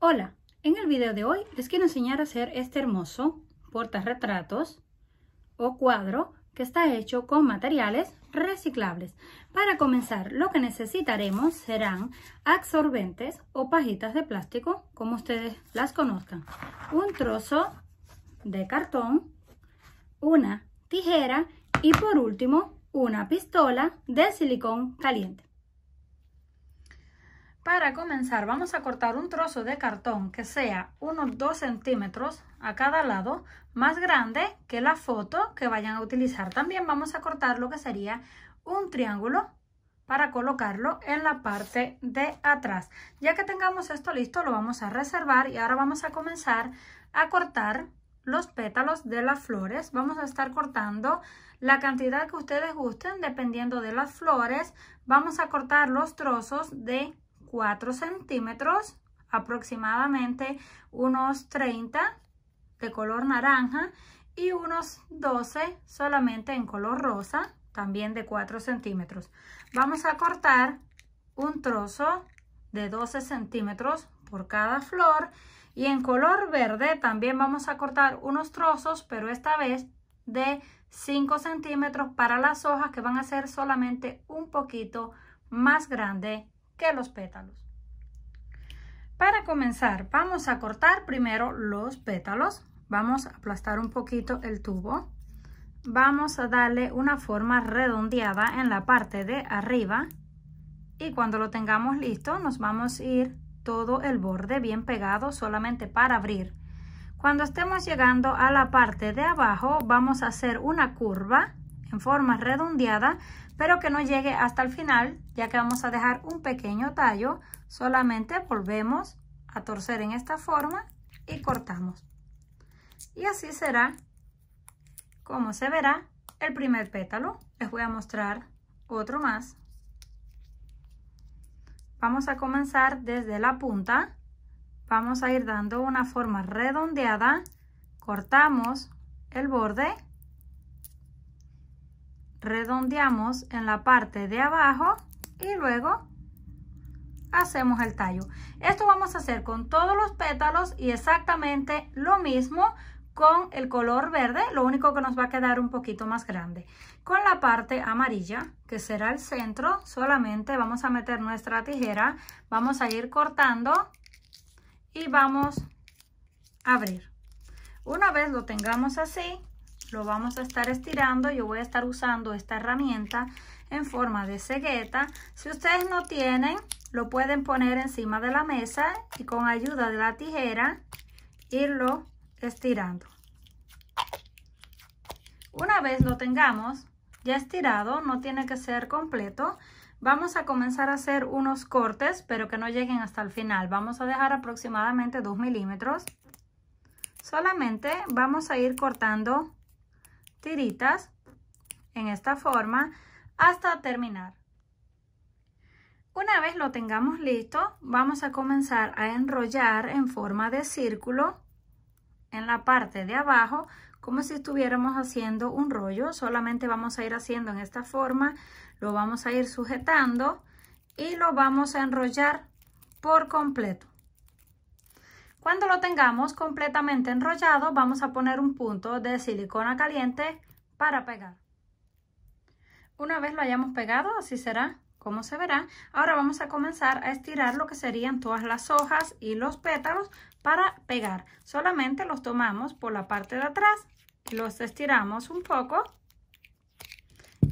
Hola, en el video de hoy les quiero enseñar a hacer este hermoso retratos o cuadro que está hecho con materiales reciclables. Para comenzar, lo que necesitaremos serán absorbentes o pajitas de plástico, como ustedes las conozcan, un trozo de cartón, una tijera y por último una pistola de silicón caliente. Para comenzar vamos a cortar un trozo de cartón que sea unos 2 centímetros a cada lado, más grande que la foto que vayan a utilizar. También vamos a cortar lo que sería un triángulo para colocarlo en la parte de atrás. Ya que tengamos esto listo lo vamos a reservar y ahora vamos a comenzar a cortar los pétalos de las flores. Vamos a estar cortando la cantidad que ustedes gusten dependiendo de las flores. Vamos a cortar los trozos de 4 centímetros, aproximadamente unos 30 de color naranja y unos 12 solamente en color rosa, también de 4 centímetros. Vamos a cortar un trozo de 12 centímetros por cada flor y en color verde también vamos a cortar unos trozos, pero esta vez de 5 centímetros para las hojas que van a ser solamente un poquito más grande que los pétalos. Para comenzar, vamos a cortar primero los pétalos. Vamos a aplastar un poquito el tubo. Vamos a darle una forma redondeada en la parte de arriba. Y cuando lo tengamos listo, nos vamos a ir todo el borde bien pegado solamente para abrir. Cuando estemos llegando a la parte de abajo, vamos a hacer una curva en forma redondeada Espero que no llegue hasta el final, ya que vamos a dejar un pequeño tallo. Solamente volvemos a torcer en esta forma y cortamos. Y así será como se verá el primer pétalo. Les voy a mostrar otro más. Vamos a comenzar desde la punta. Vamos a ir dando una forma redondeada. Cortamos el borde redondeamos en la parte de abajo y luego hacemos el tallo. Esto vamos a hacer con todos los pétalos y exactamente lo mismo con el color verde, lo único que nos va a quedar un poquito más grande. Con la parte amarilla, que será el centro, solamente vamos a meter nuestra tijera, vamos a ir cortando y vamos a abrir. Una vez lo tengamos así, lo vamos a estar estirando. Yo voy a estar usando esta herramienta en forma de cegueta. Si ustedes no tienen, lo pueden poner encima de la mesa y con ayuda de la tijera irlo estirando. Una vez lo tengamos ya estirado, no tiene que ser completo, vamos a comenzar a hacer unos cortes, pero que no lleguen hasta el final. Vamos a dejar aproximadamente 2 milímetros. Solamente vamos a ir cortando tiritas en esta forma hasta terminar. Una vez lo tengamos listo, vamos a comenzar a enrollar en forma de círculo en la parte de abajo como si estuviéramos haciendo un rollo. Solamente vamos a ir haciendo en esta forma, lo vamos a ir sujetando y lo vamos a enrollar por completo. Cuando lo tengamos completamente enrollado, vamos a poner un punto de silicona caliente para pegar. Una vez lo hayamos pegado, así será como se verá. Ahora vamos a comenzar a estirar lo que serían todas las hojas y los pétalos para pegar. Solamente los tomamos por la parte de atrás, los estiramos un poco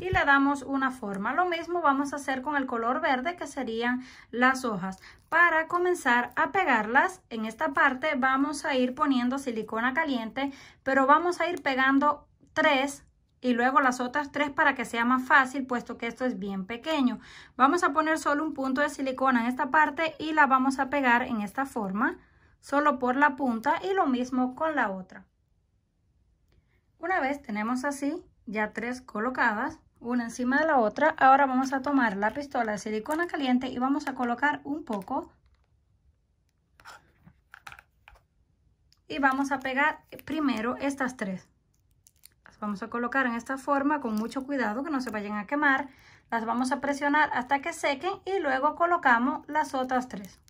y le damos una forma. Lo mismo vamos a hacer con el color verde que serían las hojas. Para comenzar a pegarlas en esta parte vamos a ir poniendo silicona caliente pero vamos a ir pegando tres y luego las otras tres para que sea más fácil puesto que esto es bien pequeño. Vamos a poner solo un punto de silicona en esta parte y la vamos a pegar en esta forma solo por la punta y lo mismo con la otra. Una vez tenemos así ya tres colocadas, una encima de la otra. Ahora vamos a tomar la pistola de silicona caliente y vamos a colocar un poco. Y vamos a pegar primero estas tres. Las vamos a colocar en esta forma con mucho cuidado que no se vayan a quemar. Las vamos a presionar hasta que sequen y luego colocamos las otras tres.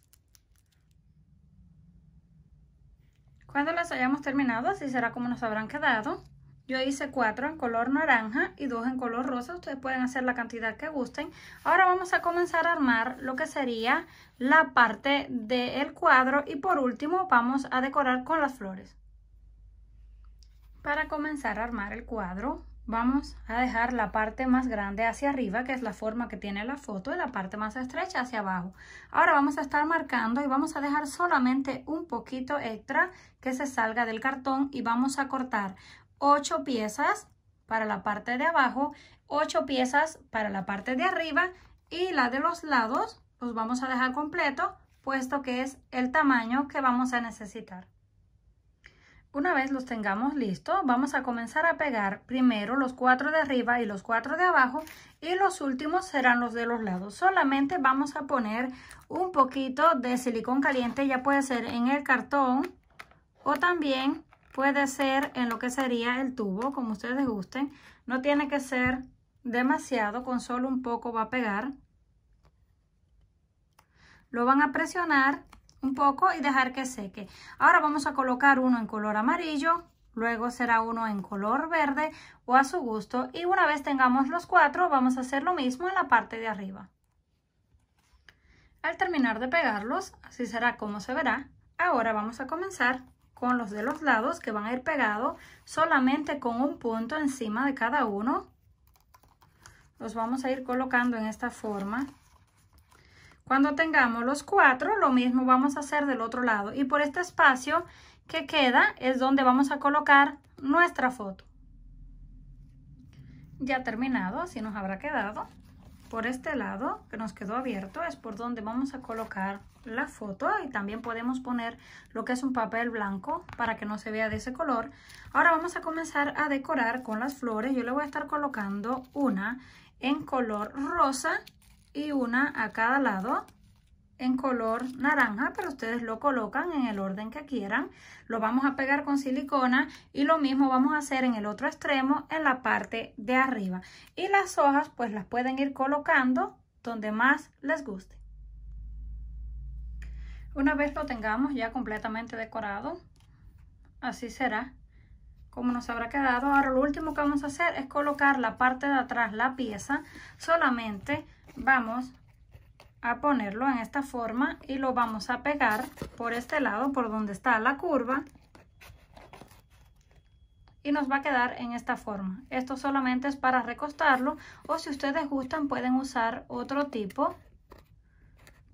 Cuando las hayamos terminado, así será como nos habrán quedado. Yo hice cuatro en color naranja y dos en color rosa. Ustedes pueden hacer la cantidad que gusten. Ahora vamos a comenzar a armar lo que sería la parte del cuadro. Y por último vamos a decorar con las flores. Para comenzar a armar el cuadro vamos a dejar la parte más grande hacia arriba, que es la forma que tiene la foto, y la parte más estrecha hacia abajo. Ahora vamos a estar marcando y vamos a dejar solamente un poquito extra que se salga del cartón y vamos a cortar 8 piezas para la parte de abajo, 8 piezas para la parte de arriba y la de los lados los vamos a dejar completo puesto que es el tamaño que vamos a necesitar. Una vez los tengamos listos, vamos a comenzar a pegar primero los cuatro de arriba y los cuatro de abajo y los últimos serán los de los lados. Solamente vamos a poner un poquito de silicón caliente, ya puede ser en el cartón o también Puede ser en lo que sería el tubo, como ustedes gusten. No tiene que ser demasiado, con solo un poco va a pegar. Lo van a presionar un poco y dejar que seque. Ahora vamos a colocar uno en color amarillo, luego será uno en color verde o a su gusto. Y una vez tengamos los cuatro, vamos a hacer lo mismo en la parte de arriba. Al terminar de pegarlos, así será como se verá. Ahora vamos a comenzar con los de los lados que van a ir pegados solamente con un punto encima de cada uno. Los vamos a ir colocando en esta forma. Cuando tengamos los cuatro, lo mismo vamos a hacer del otro lado. Y por este espacio que queda es donde vamos a colocar nuestra foto. Ya terminado, así nos habrá quedado por este lado que nos quedó abierto es por donde vamos a colocar la foto y también podemos poner lo que es un papel blanco para que no se vea de ese color. Ahora vamos a comenzar a decorar con las flores. Yo le voy a estar colocando una en color rosa y una a cada lado en color naranja, pero ustedes lo colocan en el orden que quieran. Lo vamos a pegar con silicona y lo mismo vamos a hacer en el otro extremo, en la parte de arriba. Y las hojas pues las pueden ir colocando donde más les guste. Una vez lo tengamos ya completamente decorado, así será como nos habrá quedado. Ahora lo último que vamos a hacer es colocar la parte de atrás, la pieza, solamente vamos a ponerlo en esta forma y lo vamos a pegar por este lado, por donde está la curva. Y nos va a quedar en esta forma. Esto solamente es para recostarlo o si ustedes gustan pueden usar otro tipo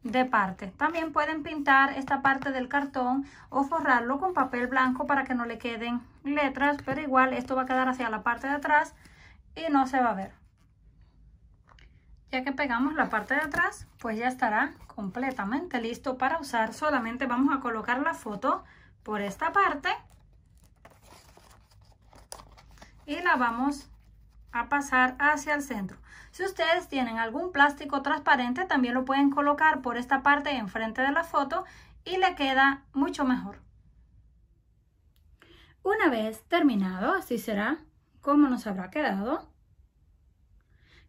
de parte. También pueden pintar esta parte del cartón o forrarlo con papel blanco para que no le queden letras, pero igual esto va a quedar hacia la parte de atrás y no se va a ver. Ya que pegamos la parte de atrás, pues ya estará completamente listo para usar. Solamente vamos a colocar la foto por esta parte y la vamos a pasar hacia el centro. Si ustedes tienen algún plástico transparente, también lo pueden colocar por esta parte enfrente de la foto y le queda mucho mejor. Una vez terminado, así será como nos habrá quedado.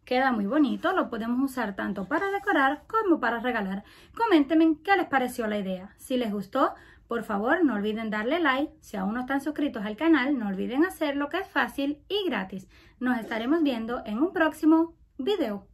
Queda muy bonito, lo podemos usar tanto para decorar como para regalar. Coméntenme qué les pareció la idea. Si les gustó, por favor no olviden darle like. Si aún no están suscritos al canal, no olviden hacerlo que es fácil y gratis. Nos estaremos viendo en un próximo video.